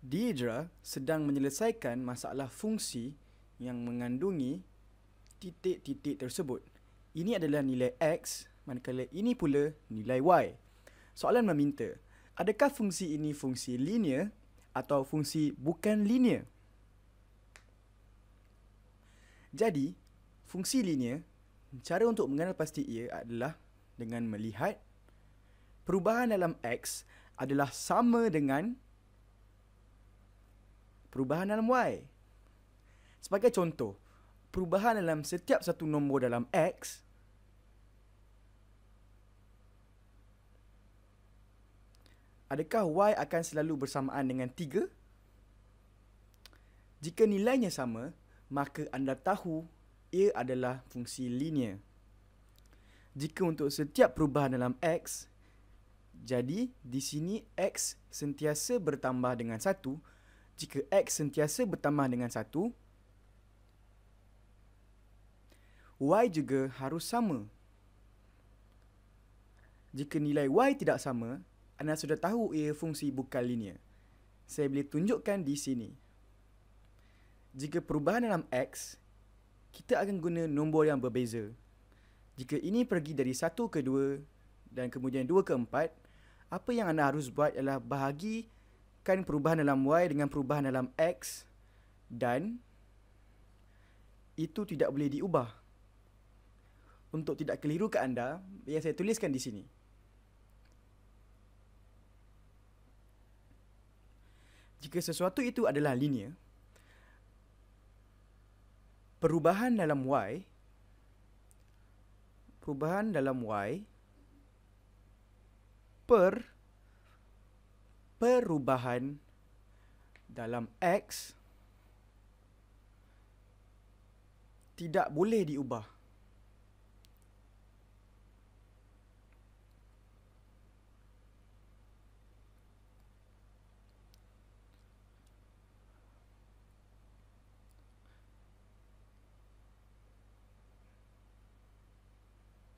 Deidre sedang menyelesaikan masalah fungsi yang mengandungi titik-titik tersebut. Ini adalah nilai X, manakala ini pula nilai Y. Soalan meminta, adakah fungsi ini fungsi linear atau fungsi bukan linear? Jadi, fungsi linear, cara untuk mengenal pasti ia adalah dengan melihat perubahan dalam X adalah sama dengan perubahan dalam Y. Sebagai contoh, perubahan dalam setiap satu nombor dalam X Adakah Y akan selalu bersamaan dengan 3? Jika nilainya sama, maka anda tahu ia adalah fungsi linear. Jika untuk setiap perubahan dalam X, jadi di sini X sentiasa bertambah dengan jika X sentiasa bertambah dengan 1, Y juga harus sama. Jika nilai Y tidak sama, anda sudah tahu ia fungsi bukan linear. Saya boleh tunjukkan di sini. Jika perubahan dalam X, kita akan guna nombor yang berbeza. Jika ini pergi dari 1 ke 2 dan kemudian 2 ke 4, apa yang anda harus buat ialah bahagi kan perubahan dalam Y dengan perubahan dalam X dan itu tidak boleh diubah. Untuk tidak keliru ke anda, yang saya tuliskan di sini. Jika sesuatu itu adalah linear, perubahan dalam Y perubahan dalam Y per perubahan dalam X tidak boleh diubah.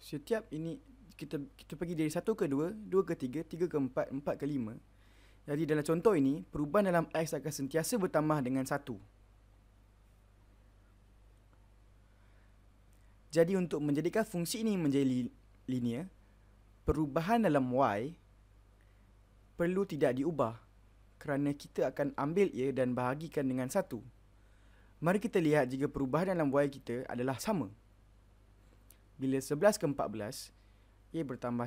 Setiap ini kita kita pergi dari satu ke dua, dua ke tiga, tiga ke empat, empat ke lima, jadi dalam contoh ini, perubahan dalam X akan sentiasa bertambah dengan 1. Jadi untuk menjadikan fungsi ini menjadi linear, perubahan dalam Y perlu tidak diubah kerana kita akan ambil ia dan bahagikan dengan 1. Mari kita lihat jika perubahan dalam Y kita adalah sama. Bila 11 ke 14, ia bertambah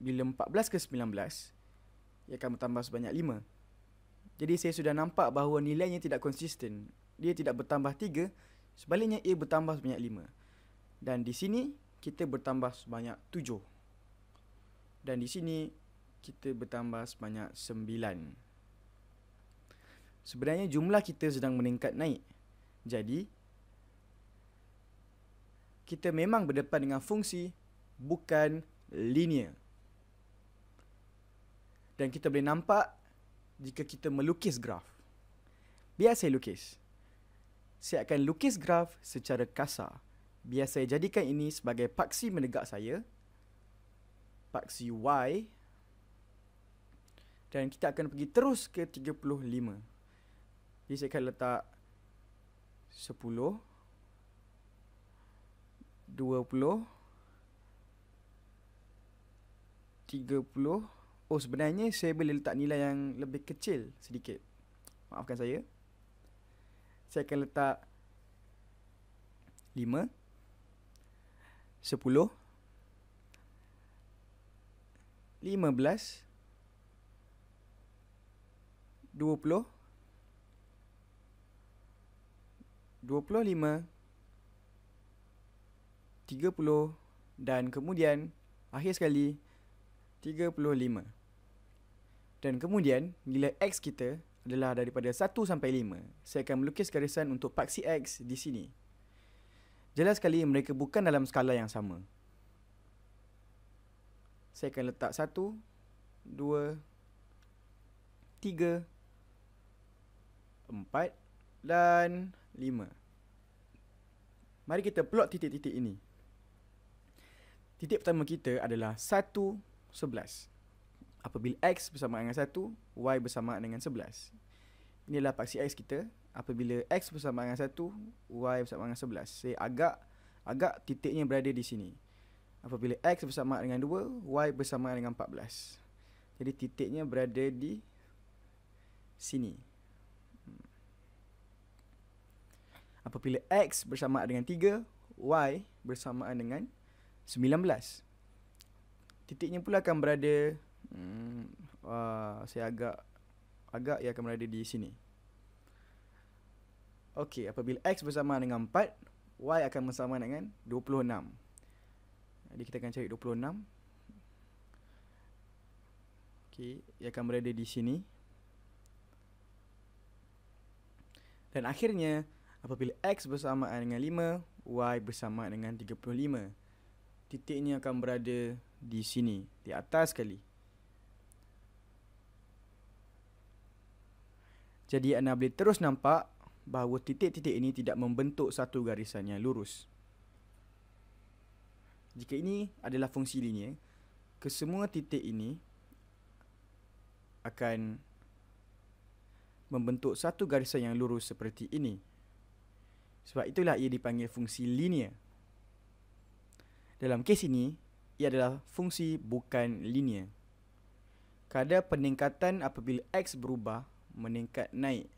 bila 14 ke 19 ia akan bertambah ya, sebanyak 5 jadi saya sudah nampak bahawa nilainya tidak konsisten dia tidak bertambah 3 sebaliknya ia bertambah sebanyak 5 dan di sini kita bertambah sebanyak 7 dan di sini kita bertambah sebanyak 9 sebenarnya jumlah kita sedang meningkat naik jadi kita memang berdepan dengan fungsi bukan linear dan kita boleh nampak jika kita melukis graf. Biar saya lukis. Saya akan lukis graf secara kasar. Biar saya jadikan ini sebagai paksi menegak saya. Paksi Y. Dan kita akan pergi terus ke 35. Jadi saya akan letak 10. 20 30 Oh sebenarnya saya boleh letak nilai yang lebih kecil sedikit Maafkan saya Saya akan letak 5 10 15 20 25 30 dan kemudian akhir sekali 35 dan kemudian, nilai X kita adalah daripada 1 sampai 5. Saya akan melukis garisan untuk paksi X di sini. Jelas sekali mereka bukan dalam skala yang sama. Saya akan letak 1, 2, 3, 4 dan 5. Mari kita plot titik-titik ini. Titik pertama kita adalah 1, Apabila X bersama dengan 1, Y bersama dengan 11. Inilah paksi X kita. Apabila X bersama dengan 1, Y bersama dengan 11. Saya agak agak titiknya berada di sini. Apabila X bersama dengan 2, Y bersama dengan 14. Jadi titiknya berada di sini. Apabila X bersama dengan 3, Y bersama dengan 19. Titiknya pula akan berada Hmm, uh, saya agak agak ia ya akan berada di sini. Okey, apabila x bersama dengan 4, y akan bersama dengan 26. Jadi kita akan cari 26. Okey, ia akan berada di sini. Dan akhirnya, apabila x bersama dengan 5, y bersama dengan 35. ini akan berada di sini, di atas sekali. Jadi anda boleh terus nampak bahawa titik-titik ini tidak membentuk satu garisan yang lurus. Jika ini adalah fungsi linear, kesemua titik ini akan membentuk satu garisan yang lurus seperti ini. Sebab itulah ia dipanggil fungsi linear. Dalam kes ini, ia adalah fungsi bukan linear. Kadar peningkatan apabila x berubah meningkat naik